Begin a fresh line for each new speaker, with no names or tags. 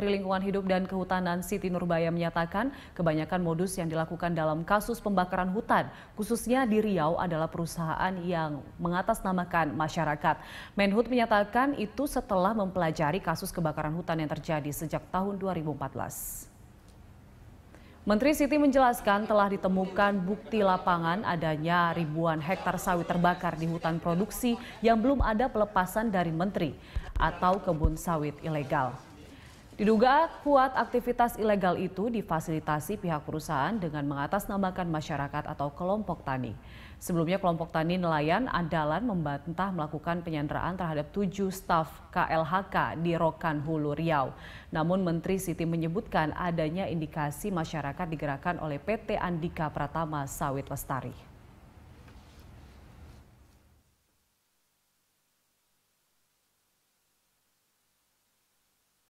Menteri Lingkungan Hidup dan Kehutanan Siti Nurbaya menyatakan kebanyakan modus yang dilakukan dalam kasus pembakaran hutan, khususnya di Riau adalah perusahaan yang mengatasnamakan masyarakat. Menhut menyatakan itu setelah mempelajari kasus kebakaran hutan yang terjadi sejak tahun 2014. Menteri Siti menjelaskan telah ditemukan bukti lapangan adanya ribuan hektar sawit terbakar di hutan produksi yang belum ada pelepasan dari menteri atau kebun sawit ilegal. Diduga kuat aktivitas ilegal itu difasilitasi pihak perusahaan dengan mengatasnamakan masyarakat atau kelompok tani. Sebelumnya kelompok tani nelayan Andalan membantah melakukan penyanderaan terhadap tujuh staf KLHK di Rokan Hulu Riau. Namun Menteri Siti menyebutkan adanya indikasi masyarakat digerakkan oleh PT Andika Pratama Sawit Lestari.